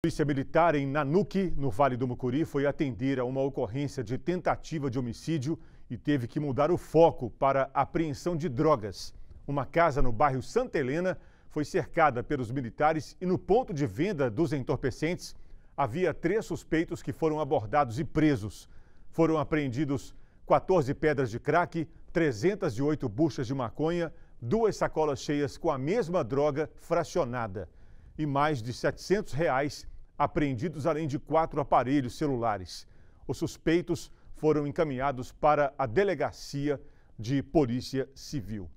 Polícia Militar em Nanuque, no Vale do Mucuri, foi atender a uma ocorrência de tentativa de homicídio e teve que mudar o foco para apreensão de drogas. Uma casa no bairro Santa Helena foi cercada pelos militares e no ponto de venda dos entorpecentes havia três suspeitos que foram abordados e presos. Foram apreendidos 14 pedras de crack, 308 buchas de maconha, duas sacolas cheias com a mesma droga fracionada e mais de 700 reais apreendidos, além de quatro aparelhos celulares. Os suspeitos foram encaminhados para a Delegacia de Polícia Civil.